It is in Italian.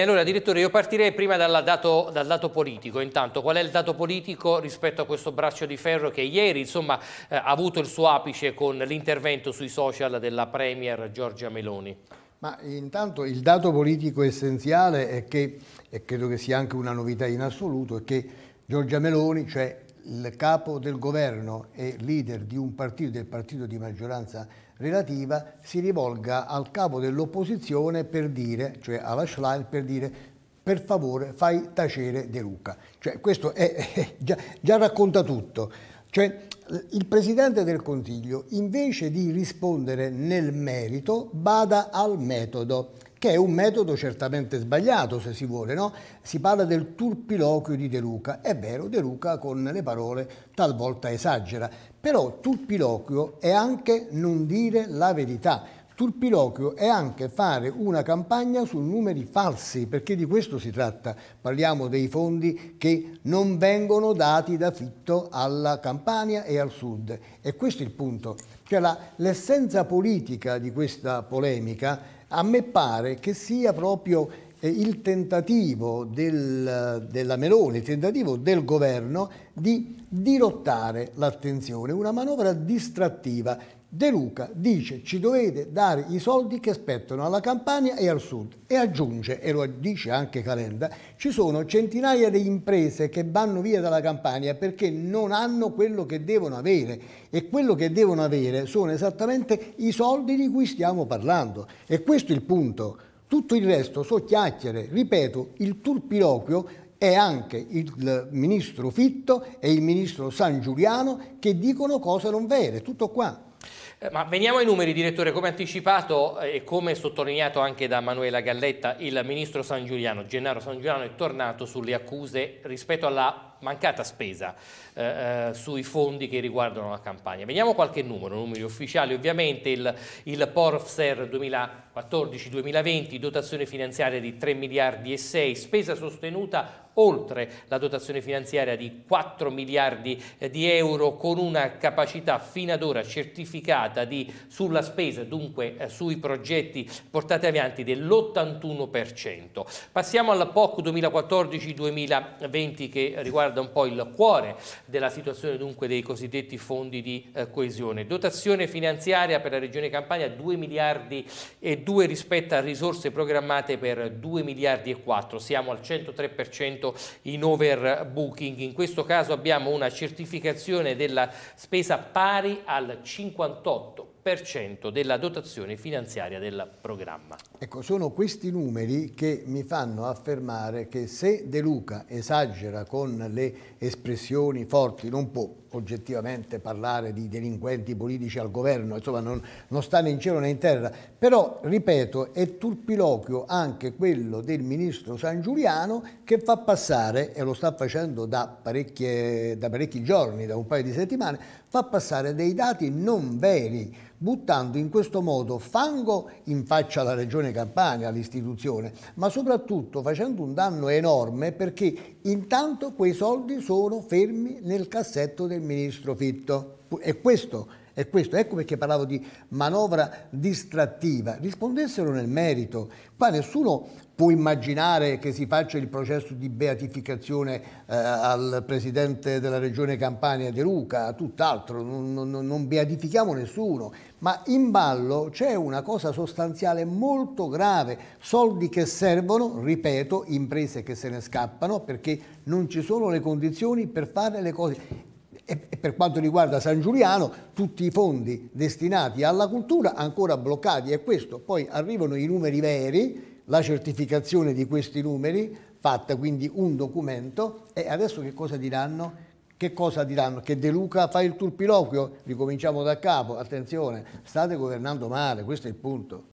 allora direttore io partirei prima dato, dal dato politico, intanto qual è il dato politico rispetto a questo braccio di ferro che ieri insomma, eh, ha avuto il suo apice con l'intervento sui social della Premier Giorgia Meloni? Ma intanto il dato politico essenziale è che, e credo che sia anche una novità in assoluto, è che Giorgia Meloni, cioè il capo del governo e leader di un partito, del partito di maggioranza relativa si rivolga al capo dell'opposizione per dire, cioè alla Schlein, per dire per favore fai tacere De Luca. Cioè, questo è, è già, già, racconta tutto. Cioè, il Presidente del Consiglio, invece di rispondere nel merito, bada al metodo che è un metodo certamente sbagliato se si vuole, no? Si parla del turpiloquio di De Luca, è vero, De Luca con le parole talvolta esagera, però turpiloquio è anche non dire la verità, Turpiloquio è anche fare una campagna su numeri falsi, perché di questo si tratta. Parliamo dei fondi che non vengono dati da fitto alla Campania e al Sud. E questo è il punto. Cioè l'essenza politica di questa polemica a me pare che sia proprio il tentativo del, della Meloni, il tentativo del governo di dirottare l'attenzione, una manovra distrattiva. De Luca dice ci dovete dare i soldi che spettano alla Campania e al Sud e aggiunge, e lo dice anche Calenda, ci sono centinaia di imprese che vanno via dalla Campania perché non hanno quello che devono avere e quello che devono avere sono esattamente i soldi di cui stiamo parlando e questo è il punto. Tutto il resto sono chiacchiere. Ripeto, il turpiloquio è anche il ministro Fitto e il ministro San Giuliano che dicono cose non vere. Tutto qua. Eh, ma veniamo ai numeri, direttore, come anticipato e come sottolineato anche da Manuela Galletta, il ministro San Giuliano, Gennaro San Giuliano è tornato sulle accuse rispetto alla mancata spesa eh, eh, sui fondi che riguardano la campagna. Vediamo qualche numero, numeri ufficiali ovviamente, il, il PORFSER 2014-2020, dotazione finanziaria di 3 miliardi e 6, spesa sostenuta oltre la dotazione finanziaria di 4 miliardi eh, di euro con una capacità fino ad ora certificata di, sulla spesa, dunque eh, sui progetti portati avanti dell'81%. Passiamo al POC 2014-2020 che riguarda riguarda un po' il cuore della situazione dunque dei cosiddetti fondi di eh, coesione. Dotazione finanziaria per la Regione Campania 2 miliardi e 2 rispetto a risorse programmate per 2 miliardi e 4, siamo al 103% in overbooking, in questo caso abbiamo una certificazione della spesa pari al 58% della dotazione finanziaria del programma. Ecco, sono questi numeri che mi fanno affermare che se De Luca esagera con le espressioni forti, non può oggettivamente parlare di delinquenti politici al governo, insomma non, non sta né in cielo né in terra, però ripeto è turpiloquio anche quello del ministro San Giuliano che fa passare, e lo sta facendo da, da parecchi giorni, da un paio di settimane, fa passare dei dati non veri buttando in questo modo fango in faccia alla Regione Campania, all'istituzione, ma soprattutto facendo un danno enorme perché intanto quei soldi sono fermi nel cassetto del ministro Fitto. E questo, è questo. ecco perché parlavo di manovra distrattiva. Rispondessero nel merito. Qua nessuno può immaginare che si faccia il processo di beatificazione eh, al presidente della regione Campania De Luca, tutt'altro, non, non, non beatifichiamo nessuno, ma in ballo c'è una cosa sostanziale molto grave, soldi che servono, ripeto, imprese che se ne scappano perché non ci sono le condizioni per fare le cose e per quanto riguarda San Giuliano, tutti i fondi destinati alla cultura ancora bloccati è questo. Poi arrivano i numeri veri la certificazione di questi numeri, fatta quindi un documento, e adesso che cosa diranno? Che cosa diranno? Che De Luca fa il turpiloquio? Ricominciamo da capo, attenzione, state governando male, questo è il punto.